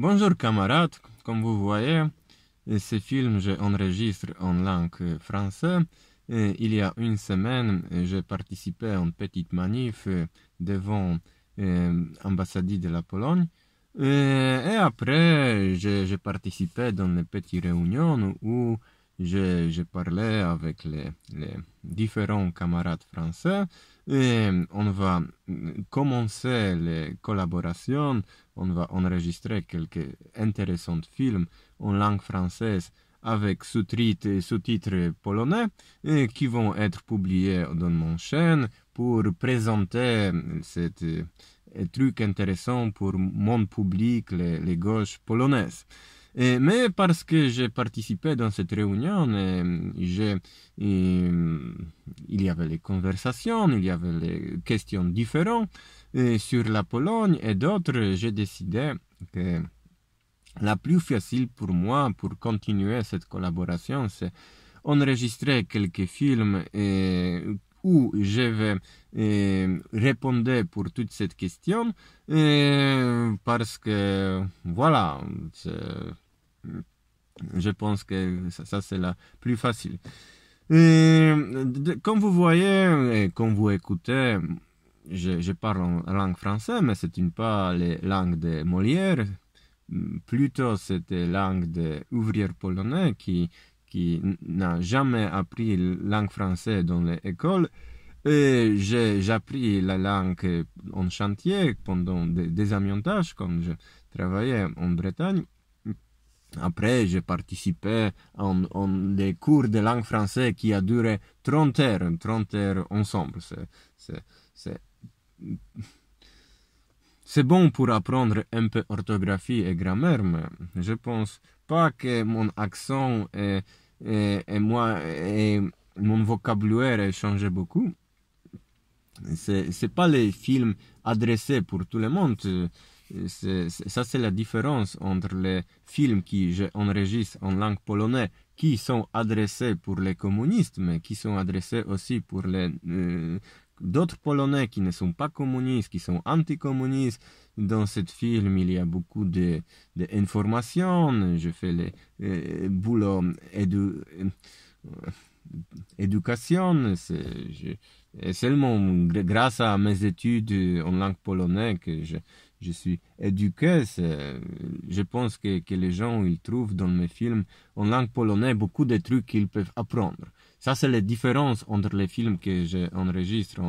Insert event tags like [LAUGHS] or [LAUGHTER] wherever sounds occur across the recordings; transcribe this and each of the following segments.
Bonjour camarades, comme vous voyez, ce film j'enregistre en langue française. il y a une semaine, j'ai participé à une petite manif devant l'ambassade euh, de la Pologne. Et après, j'ai participé dans une petite réunion où j'ai parlé avec les différents camarades français. Et on va mm, commencer les collaborations, on va enregistrer quelques intéressants films en langue française avec sous-titres sous polonais et qui vont être publiés dans mon chaîne pour présenter mm, cet euh, truc intéressant pour mon public, les, les gauches polonaises mais parce que j'ai participé dans cette réunion, il y avait les conversations, il y avait les questions différentes sur la Pologne et d'autres, j'ai décidé que la plus facile pour moi, pour continuer cette collaboration, c'est enregistrer quelques films et où je vais euh, répondre pour toute cette question euh, parce que voilà, je pense que ça, c'est la plus facile. Euh, comme vous voyez et comme vous écoutez, je, parle en langue française, mais c'est une pas la langue de Molière. Plutôt, c'était langue des ouvriers polonais qui, qui n'a jamais appris la langue française dans l'école. Et j'ai appris la langue en chantier pendant des, des amiantages quand je travaillais en Bretagne. Après, j'ai participé en, des cours de langue française qui a duré 30 heures, 30 heures ensemble. C'est bon pour apprendre un peu orthographie et grammaire, mais je pense pas que mon accent et, moi et mon vocabulaire aient changé beaucoup. C'est c'est pas les films adressés pour tout le monde. ça c'est la différence entre les films qui j'enregistre en langue polonaise qui sont adressés pour les communistes mais qui sont adressés aussi pour les euh, D'autres Polonais qui ne sont pas communistes, qui sont anticommunistes, dans ce film, il y a beaucoup d'informations. De, Je fais le euh, boulot euh, euh, éducation. C'est seulement grâce à mes études en langue polonaise que je, je suis éduqué. Je pense que, que, les gens ils trouvent dans mes films en langue polonaise beaucoup de trucs qu'ils peuvent apprendre. Ça, c'est la différence entre les films que j'enregistre.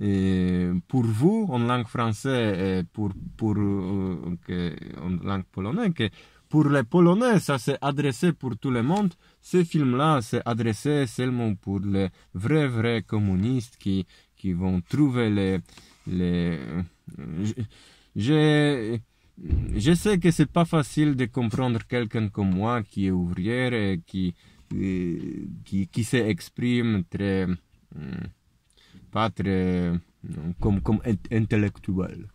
Euh, pour vous, en langue française, et euh, pour, pour, euh, en langue polonaise, que pour les Polonais, ça s'est adressé pour tout le monde. Ce film-là, s'est adressé seulement pour les vrais, vrais communistes qui, qui vont trouver les, les, je, je sais que c'est pas facile de comprendre quelqu'un comme moi qui est ouvrière et qui, qui, qui s'exprime très. Hum, pas très. Hum, comme, comme intellectuel.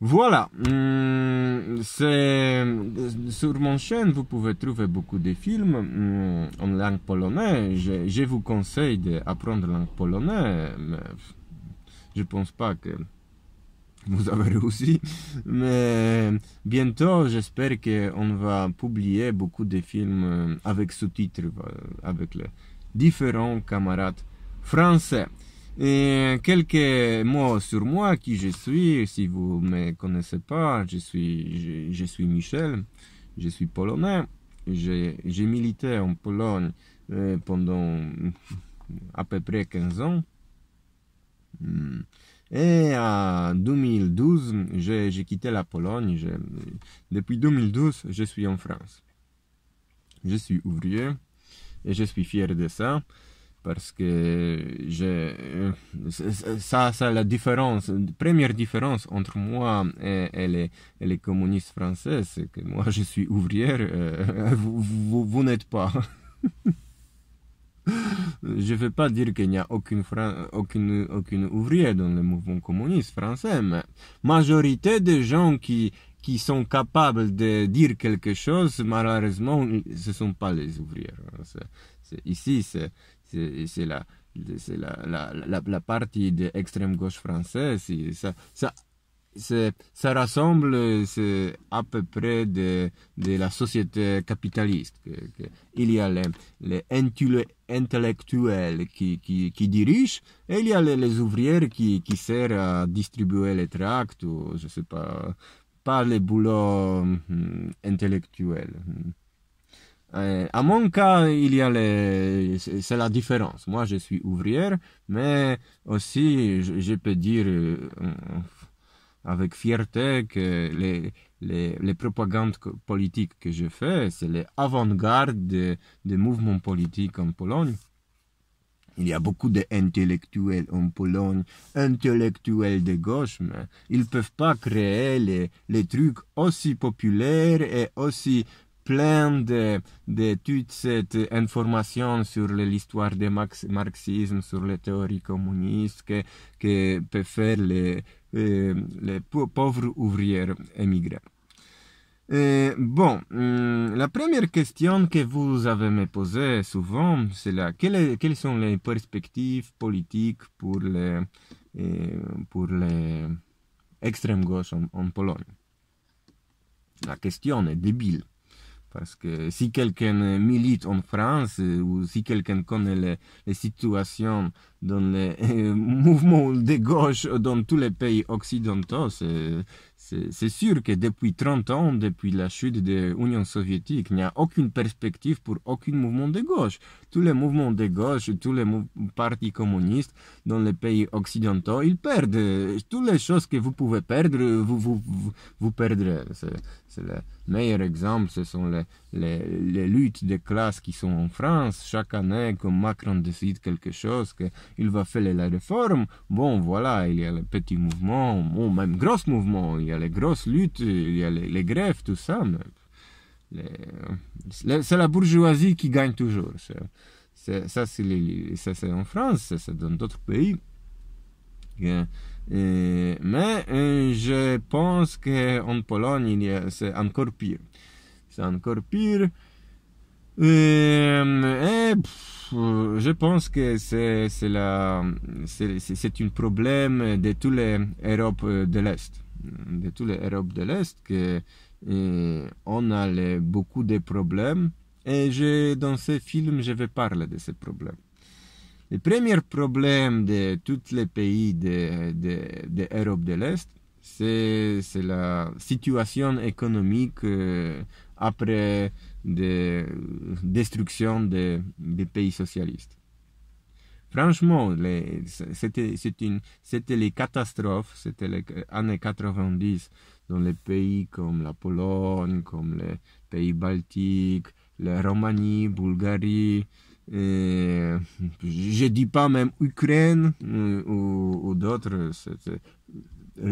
Voilà, hum, c'est sur mon chaîne vous pouvez trouver beaucoup de films en langue polonaise. Je, vous conseille d'apprendre langue polonaise, mais je pense pas que vous avez aussi, Mais bientôt, j'espère qu'on va publier beaucoup de films euh, avec sous-titres, euh, avec les différents camarades français. Et quelques mots sur moi, qui je suis. Si vous ne me connaissez pas, je suis, je, je suis Michel, je suis polonais. J'ai milité en Pologne euh, pendant à peu près 15 ans. Hmm. Et en 2012, j'ai quitté la Pologne. depuis 2012, je suis en France. Je suis ouvrier et je suis fier de ça parce que je, ça, ça, la différence, première différence entre moi et, les, les, communistes français, c'est que moi je suis ouvrière, euh, [LAUGHS] vous, vous n'êtes pas. [LAUGHS] [LAUGHS] je ne veux pas dire qu'il n'y a aucune, ouvrière dans le mouvement communiste français, mais majorité des gens qui, qui sont capables de dire quelque chose, malheureusement, ce ne sont pas les ouvriers. Hein. ici, c'est la, partie de l'extrême gauche française. Ça, ça ça rassemble à peu près de, la société capitaliste. il y a les, intellectuels qui, qui, qui, dirigent et il y a les, ouvrières qui, qui servent à distribuer les tracts ou je ne sais pas, pas les boulots hmm, intellectuels. Euh, à mon cas, il y a c'est la différence. Moi, je suis ouvrière, mais aussi, je peux dire, euh, avec fierté que les, les, propagandes politiques que je fais, c'est les avant des, mouvements politiques en Pologne. Il y a beaucoup d'intellectuels en Pologne, intellectuels de gauche, mais ils ne peuvent pas créer les, trucs aussi populaires et aussi pleins de, de toute cette information sur l'histoire du marxisme, sur les théories communistes que, que peuvent faire les, euh, les pauvres ouvrières émigrées. Euh, bon, hum, la première question que vous avez me posée souvent, c'est là, quelles, sont les perspectives politiques pour les, euh, pour les extrêmes gauche en, Pologne La question est débile, parce que si quelqu'un milite en France ou si quelqu'un connaît les situations dans les euh, [LAUGHS] mouvements de gauche dans tous les pays occidentaux. C'est sûr que depuis 30 ans, depuis la chute de l'Union soviétique, il n'y a aucune perspective pour aucun mouvement de gauche. Tous les mouvements de gauche, tous les partis communistes dans les pays occidentaux, ils perdent. Toutes les choses que vous pouvez perdre, vous, vous, vous, perdrez. C'est le meilleur exemple, ce sont les, les, les luttes de classes qui sont en France. Chaque année, quand Macron décide quelque chose, que il va faire la réforme. Bon, voilà, il y a les petits mouvements, bon même gros mouvements, il y a les grosses luttes, il y a les, grèves, tout ça. c'est la bourgeoisie qui gagne toujours. ça, c'est en France, c'est dans d'autres pays. mais euh, je pense qu'en Pologne, c'est encore pire. C'est encore pire. Euh, eh, euh, je pense que c'est c'est un problème de tous les Europes de l'Est, de tous les Europes de l'Est que euh, on a beaucoup de problèmes. Et j'ai dans ce film, je vais parler de ces problèmes. Le premier problème de tous les pays de, de, de l'Europe de l'Est, c'est la situation économique après de destruction des pays socialistes. Franchement, c'était les catastrophes, c'était les années 90 dans les pays comme la Pologne, comme les pays baltiques, la Roumanie, Bulgarie, je dis pas même Ukraine euh, ou, ou d'autres,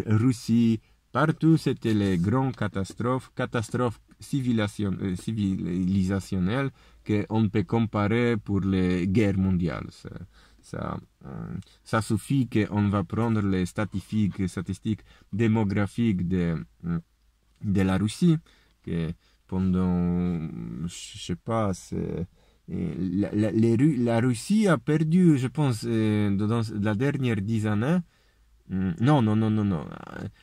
Russie, partout c'était les grandes catastrophes, catastrophes civilisation, euh, civilisationnelle qu'on peut comparer pour les guerres mondiales. Ça, ça, euh, suffit qu'on va prendre les statistiques, démographiques de, de la Russie, que pendant, je sais pas, euh, La, Russie a perdu, je pense, dans la dernière dix années, non, non, non, non, non.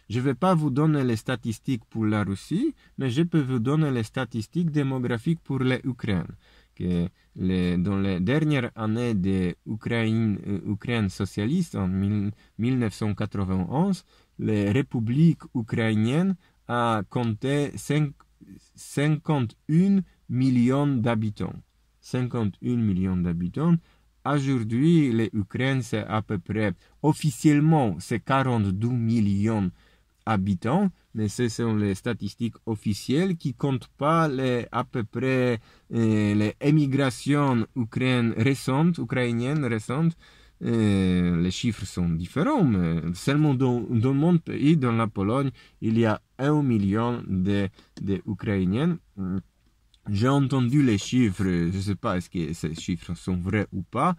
Je ne vais pas vous donner les statistiques pour la Russie, mais je peux vous donner les statistiques démographiques pour l'Ukraine. Que dans les dernières années de l'Ukraine socialiste, en 1991, la République ukrainienne a compté 51 millions d'habitants. 51 millions d'habitants, Aujourd'hui, l'Ukraine, c'est à peu près, officiellement, c'est 42 millions d'habitants. mais ce sont les statistiques officielles qui comptent pas les, à peu près euh, les émigrations ukrainiennes récentes, ukrainiennes récentes. Euh, les chiffres sont différents, mais seulement dans, dans, mon pays, dans la Pologne, il y a un million d'Ukrainiens. De, j'ai entendu les chiffres, je ne sais pas est-ce que ces chiffres sont vrais ou pas,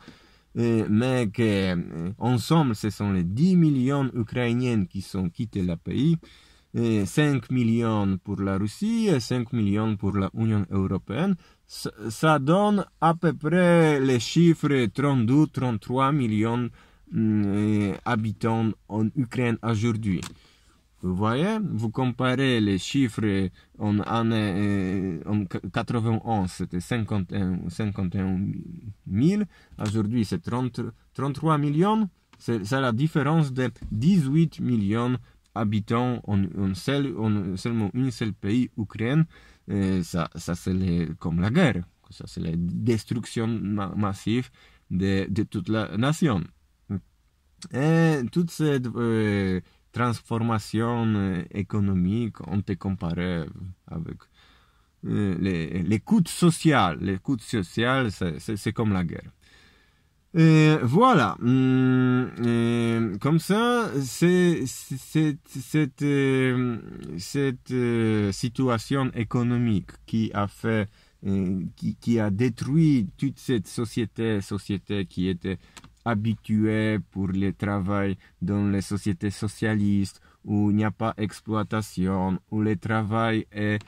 euh, mais que, euh, ensemble, ce sont les 10 millions ukrainiennes qui sont quittés le pays, 5 euh, millions pour la Russie et 5 millions pour l'Union européenne. Ça donne à peu près les chiffres 32-33 millions d'habitants en Ukraine aujourd'hui. Vous voyez, vous comparez les chiffres en année euh, en 91, c'était 51, 000. Euh, Aujourd'hui, c'est 33 millions. C'est la différence de 18 millions habitants en, seul, seulement un seul pays, Ukraine. ça, ça c'est comme la guerre. Ça, c'est la destruction massive de, toute la nation. Et toutes ces transformation euh, économique, on te comparait avec euh, les, sociale. coûts sociaux. Les coûts sociaux, c'est comme la guerre. Et voilà. Mm, euh, comme ça, cette, cette situation économique qui a fait, qui a détruit toute cette société, société qui était habitué pour le travail dans les sociétés socialistes où il n'y a pas exploitation, où le travail est,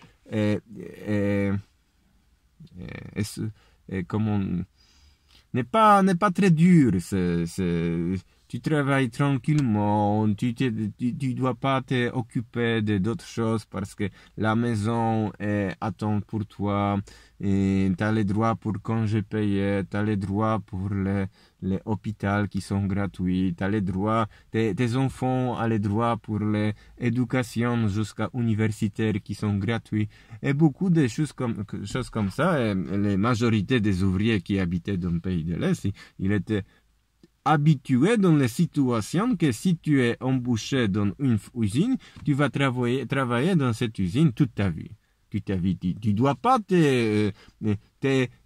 comment n'est pas n'est pas très dur. tu travailles tranquillement, tu ne tu, dois pas t'occuper de d'autres choses parce que la maison est, temps pour toi, tu as les droits pour congé payé, tu as les droits pour les, les hôpitaux qui sont gratuits, as les droits, tes, enfants ont les droits pour l'éducation jusqu'à universitaire qui sont gratuits, et beaucoup de choses comme, ça, et la majorité des ouvriers qui habitaient dans le pays de l'Est, ils étaient habitués dans les situations que si tu es embauché dans une usine, tu vas travailler dans cette usine toute ta vie tu dois pas te, euh,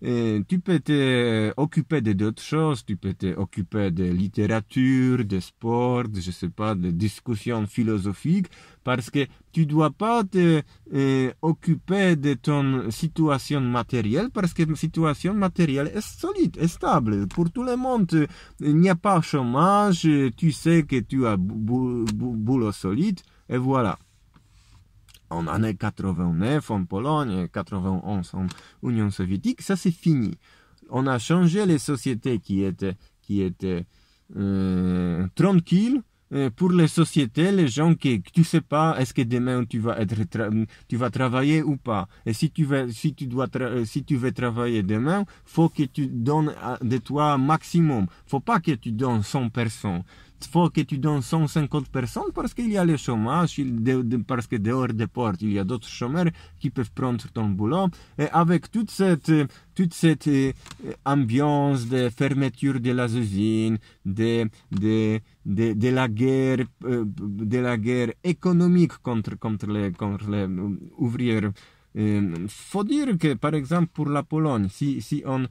euh, tu peux t'occuper de d'autres choses, tu peux te occuper de littérature, de sport, de, je sais pas, de discussions philosophiques, parce que tu dois pas te euh, occuper de ton situation matérielle, parce que la situation matérielle est solide, est stable. Pour tout le monde, il n'y a pas chômage, tu sais que tu as boulot solide, et voilà en année 89, en Pologne, 91 en Union soviétique, ça c'est fini. On a changé les sociétés qui étaient, qui étaient euh, tranquilles euh, pour les sociétés, les gens qui tu sais pas est-ce que demain tu vas être tu vas travailler ou pas. Et si tu veux si tu dois euh, si tu veux travailler demain, faut que tu donnes de toi un maximum. Faut pas que tu donnes 100% faut que tu donnes 150% personnes parce qu'il y a le chômage, parce que dehors des portes, il y a d'autres chômeurs qui peuvent prendre ton boulot. Et avec toute cette, toute cette euh, ambiance de fermeture de la usine, de, de, de, la guerre, euh, de la guerre économique contre, contre les, contre les euh, ouvriers, il faut dire que, par exemple, pour la Pologne, si, on,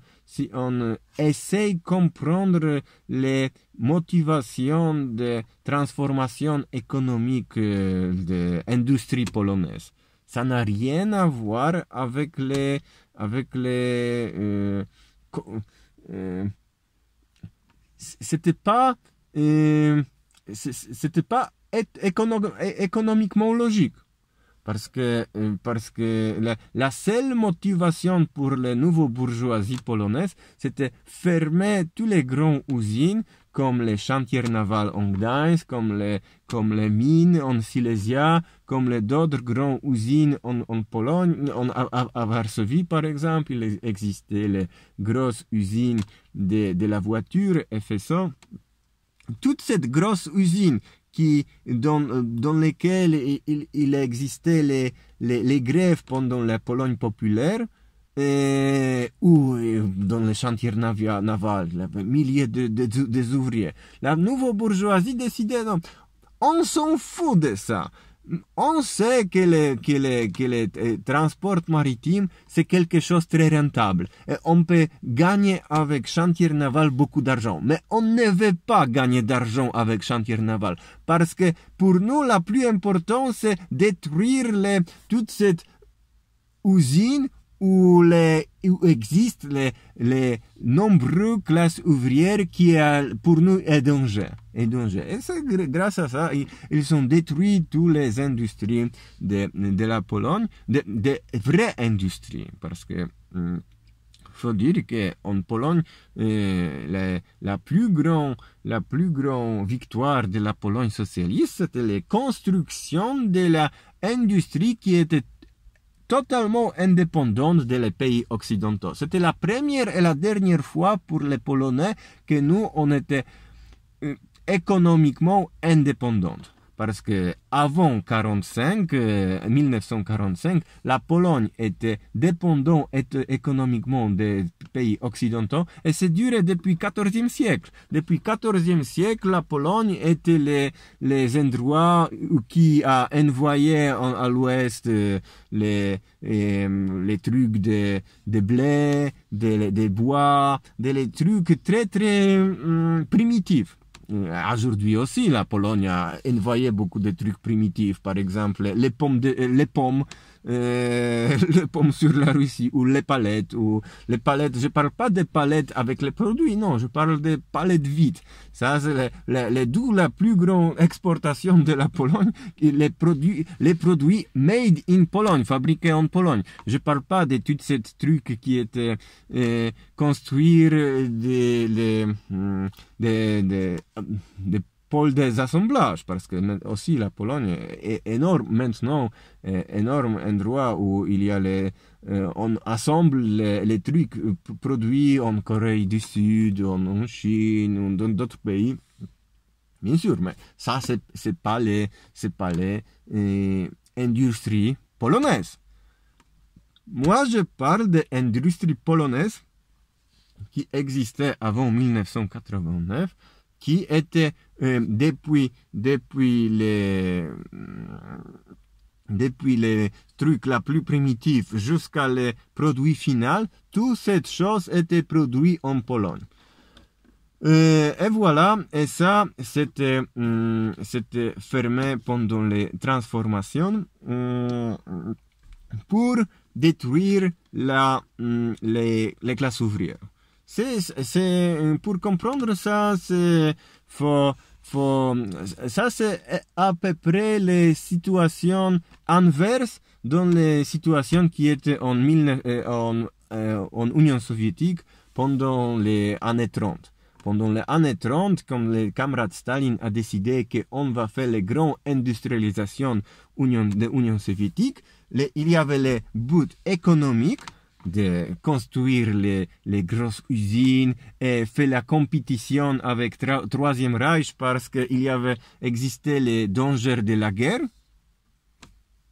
euh, essaye de comprendre les motivations de transformation économique euh, de l'industrie polonaise, ça n'a rien à voir avec les, avec les, euh, c'était pas, c'était pas économiquement logique. Parce que, euh, parce que la, seule motivation pour les nouveaux bourgeoisies polonaises, c'était fermer toutes les grandes usines, comme les chantiers navals en Gdańsk, comme les, comme les mines en Silesia, comme les d'autres grandes usines en, en Pologne, à, Varsovie par exemple, il existait les grosses usines de, de la voiture, FSO toute cette grosse usine dans, euh, dans lesquels il, il, existait les, les, grèves pendant la Pologne populaire, et, euh, ou euh, dans les chantiers navals, milliers de, des ouvriers. La nouvelle bourgeoisie décidait, on s'en fout de ça on sait que le, euh, transport maritime, c'est quelque chose de très rentable. on peut gagner avec chantier naval beaucoup d'argent. Mais on ne veut pas gagner d'argent avec chantier naval. Parce que pour nous, la plus importante, c'est détruire toute cette usine où, les, existent les, nombreuses classes ouvrières qui, euh, pour nous, est danger. danger. Et grâce à ça, ils, ont détruit toutes les industries de, la Pologne, des de vraies industries, parce que... Hum, faut dire qu'en Pologne, euh, la, plus grande, la plus grande victoire de la Pologne socialiste, c'était la construction de l'industrie qui était totalement indépendante des pays occidentaux. C'était la première et la dernière fois pour les Polonais que nous, on était euh, économiquement indépendants. Parce que avant 45, 1945, euh, la Pologne était dépendante euh, économiquement des pays occidentaux et c'est duré depuis 14e siècle. Depuis 14e siècle, la Pologne était les, les endroits qui a envoyé à l'ouest euh, les, euh, les trucs de, de blé, des de bois, des trucs très très hum, primitifs. Euh, aujourd'hui aussi, la Pologne a envoyé beaucoup de trucs primitifs, par exemple les pommes, de, les pommes euh, [LAUGHS] les pommes sur la Russie ou les palettes ou les palettes. Je parle pas des palettes avec les produits, non, je parle des palettes vides. Ça, c'est d'où la plus grande exportation de la Pologne, les produits, les produits made in Pologne, fabriqués en Pologne. Je parle pas de tout ce truc qui était euh, construire des hmm, euh, pôle des assemblages, parce que aussi la Pologne est énorme maintenant, énorme endroit où il y a les, euh, on assemble les, trucs euh, produits en Corée du Sud, en, en Chine, dans d'autres pays. Bien sûr, mais ça, c'est, pas les, c'est pas les euh, industries polonaises. Moi, je parle de industries polonaises qui existaient avant 1989 qui était euh, depuis, depuis les depuis les trucs la plus primitifs jusqu'à les produits final, toutes ces choses étaient produites en Pologne. Euh, et voilà, et ça, c'était, hum, c'était fermé pendant les transformations hum, pour détruire la, hum, les, les classes ouvrières c'est euh, pour comprendre ça, c'est ça c'est à peu près les situations inverse dans les situations qui étaient en, euh, en, euh, en Union soviétique pendant les années 30. Pendant les années 30, quand le camarade Staline a décidé qu'on va faire les grandes industrialisations de l'Union soviétique, il y avait les buts économiques de construire les, grosses usines et fait la compétition avec Troisième Reich parce qu'il y avait existé les dangers de la guerre.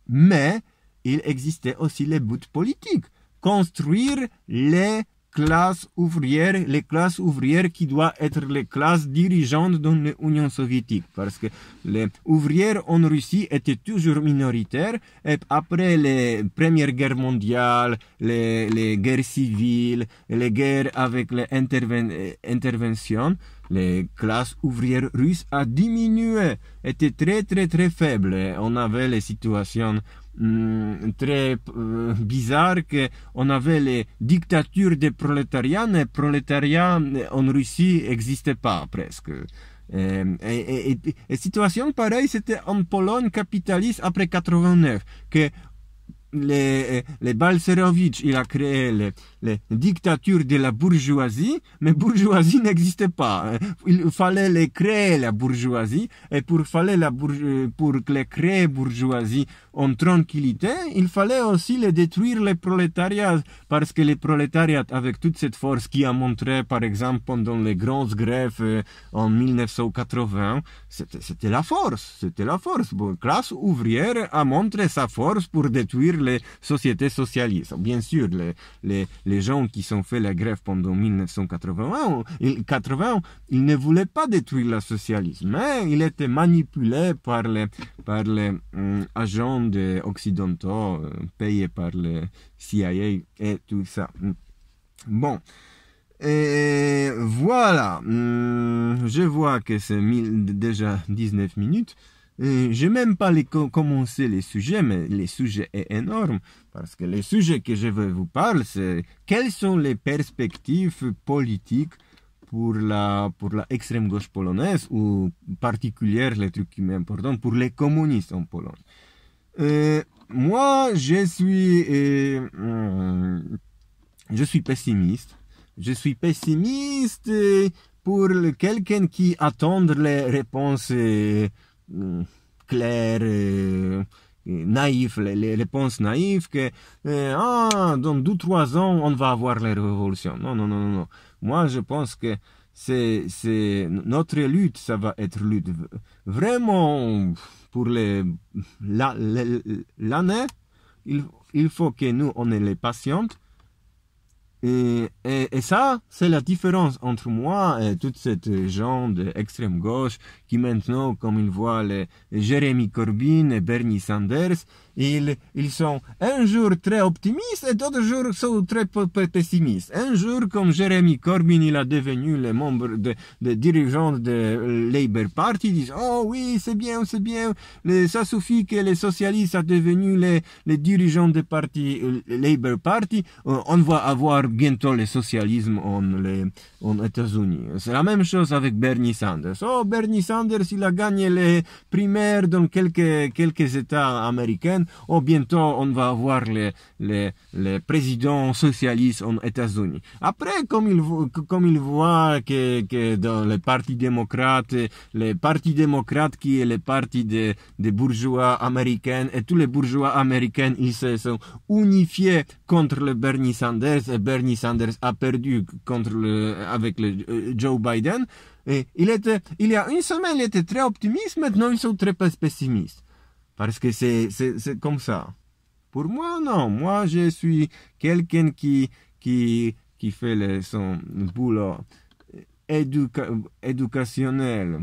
Mais il existait aussi les buts politiques. Construire les classe ouvrière, les classes ouvrières qui doivent être les classes dirigeantes dans l'Union soviétique, parce que les ouvrières en Russie étaient toujours minoritaires, et après les premières guerres mondiales, les, guerres civiles, les guerres avec les interventions, les classes ouvrières russes a diminué, étaient très très très faibles, on avait les situations Mm, très eh, bizarre que on avait les dictatures des prolétariats, mais prolétariat en Russie n'existaient pas presque. Eh, eh, et, et, et, situation pareille, c'était en Pologne capitaliste après 89, que les, les Balcerowicz, il a créé les, les dictatures de la bourgeoisie, mais bourgeoisie n'existait pas. Hein. Il fallait les créer, la bourgeoisie, et pour, fallait la pour les créer bourgeoisie, en tranquillité, il fallait aussi les détruire les prolétariats, parce que les prolétariats, avec toute cette force qui a montré, par exemple, pendant les grandes grèves euh, en 1980, c'était la force, c'était la force. classe ouvrière a montré sa force pour détruire les sociétés socialistes. Bien sûr, les, les, gens qui sont fait la grève pendant 1980, ils, ne voulaient pas détruire le socialisme, mais ils étaient manipulés par les, par les hum, agents des occidentaux euh, payés par le CIA et tout ça. Bon. Et voilà. Hmm, je vois que c'est déjà 19 minutes. Je n'ai même pas les commencé les sujets, mais les sujets est énorme parce que les sujets que je veux vous parler, c'est quelles sont les perspectives politiques pour la, pour la extrême gauche polonaise ou particulière, le truc qui est important, pour les communistes en Pologne. Euh, moi, je suis, euh, hmm, je suis pessimiste. Je suis pessimiste euh, pour quelqu'un qui attend les réponses hmm, claires, naïves, les, réponses naïves que ah, dans deux trois ans on va avoir la révolution. Non non non non. Moi, je pense que c'est, notre lutte, ça va être lutte vraiment pour les, l'année. Il, faut que nous, on ait les patients. Et, et, ça, c'est la différence entre moi et toute cette gens d'extrême gauche qui maintenant, comme ils voient les Jérémy Corbyn et Bernie Sanders, ils, ils sont un jour très optimistes et d'autres jours sont très pessimistes. Un jour, comme Jeremy Corbyn, il a devenu le membre de, de dirigeant de euh, Labour Party, ils disent oh oui, c'est bien, c'est bien, ça suffit que les socialistes sont devenus les, dirigeants de parti, euh, Labour Party, euh, on va avoir bientôt le socialisme en, les, en États-Unis. C'est la même chose avec Bernie Sanders. Oh, Bernie Sanders, il a gagné les primaires dans quelques, quelques États américains oh, bientôt on va avoir les, les, les présidents socialistes aux États-Unis. Après, comme il voit que, dans le parti démocrate, le parti démocrate qui est le parti des, bourgeois américains et tous les bourgeois américains, ils se sont unifiés contre le Bernie Sanders et Bernie Sanders a perdu contre avec euh, Joe Biden. Et il était, il y a une semaine, il était très optimiste, maintenant ils sont très pessimistes. Parce que c'est comme ça. Pour moi, non. Moi, je suis quelqu'un qui, qui, qui fait son boulot euh, éducationnel.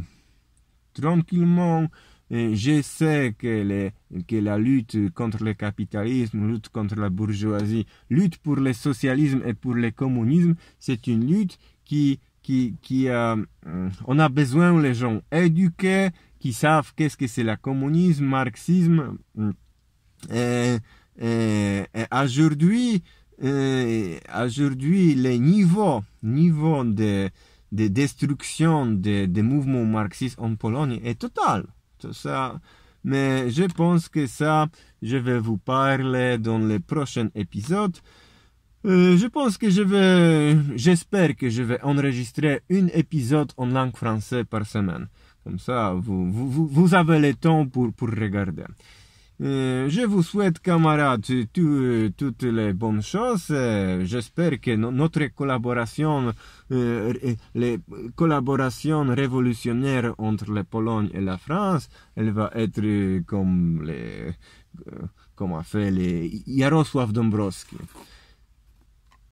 Tranquillement, euh, je sais que, que, la lutte contre le capitalisme, lutte contre la bourgeoisie, lutte pour le socialisme et pour le communisme, c'est une lutte qui, qui, qui a, euh, on a besoin les gens éduqués qui savent qu'est-ce que c'est le communisme, marxisme. Euh, euh, et, aujourd'hui, euh, aujourd'hui, les niveaux, niveau de, destruction des mouvements marxistes en Pologne est total. Ça, mais je pense que ça, je vais vous parler dans les prochains épisodes, je pense que je vais, j'espère que je vais enregistrer un épisode en langue française par semaine. Comme ça, vous, avez le temps pour, regarder. Euh, je vous souhaite, camarades, toutes les bonnes choses. Euh, j'espère que notre collaboration, euh, les collaborations révolutionnaires entre la Pologne et la France, elle va être comme euh, comme a fait les Jarosław Dombrowski.